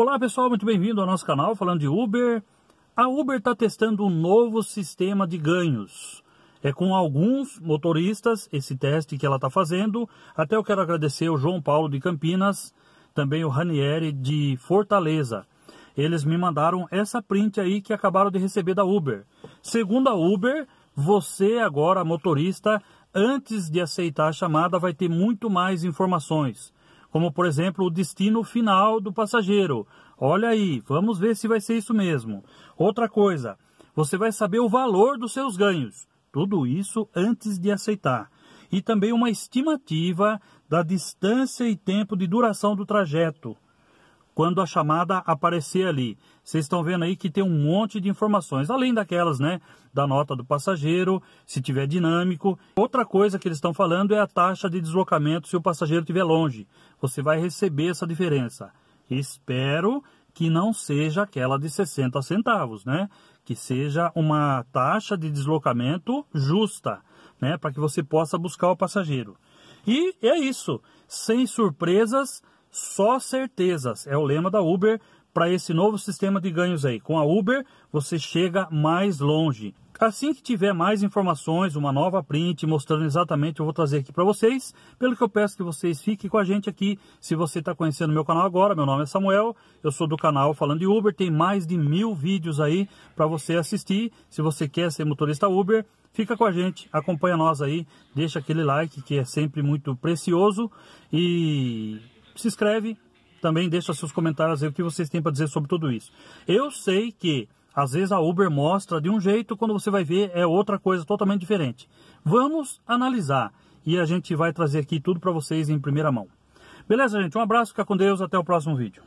Olá pessoal, muito bem-vindo ao nosso canal falando de Uber. A Uber está testando um novo sistema de ganhos. É com alguns motoristas esse teste que ela está fazendo. Até eu quero agradecer o João Paulo de Campinas, também o Ranieri de Fortaleza. Eles me mandaram essa print aí que acabaram de receber da Uber. Segundo a Uber, você agora, motorista, antes de aceitar a chamada, vai ter muito mais informações como por exemplo o destino final do passageiro. Olha aí, vamos ver se vai ser isso mesmo. Outra coisa, você vai saber o valor dos seus ganhos. Tudo isso antes de aceitar. E também uma estimativa da distância e tempo de duração do trajeto quando a chamada aparecer ali. Vocês estão vendo aí que tem um monte de informações, além daquelas, né, da nota do passageiro, se tiver dinâmico. Outra coisa que eles estão falando é a taxa de deslocamento se o passageiro estiver longe. Você vai receber essa diferença. Espero que não seja aquela de 60 centavos, né? Que seja uma taxa de deslocamento justa, né? Para que você possa buscar o passageiro. E é isso. Sem surpresas, só certezas é o lema da Uber para esse novo sistema de ganhos aí. Com a Uber, você chega mais longe. Assim que tiver mais informações, uma nova print mostrando exatamente, eu vou trazer aqui para vocês. Pelo que eu peço que vocês fiquem com a gente aqui. Se você está conhecendo meu canal agora, meu nome é Samuel, eu sou do canal Falando de Uber. Tem mais de mil vídeos aí para você assistir. Se você quer ser motorista Uber, fica com a gente, acompanha nós aí, deixa aquele like que é sempre muito precioso e se inscreve, também deixa seus comentários aí o que vocês têm para dizer sobre tudo isso. Eu sei que às vezes a Uber mostra de um jeito, quando você vai ver é outra coisa totalmente diferente. Vamos analisar e a gente vai trazer aqui tudo para vocês em primeira mão. Beleza, gente? Um abraço, fica com Deus, até o próximo vídeo.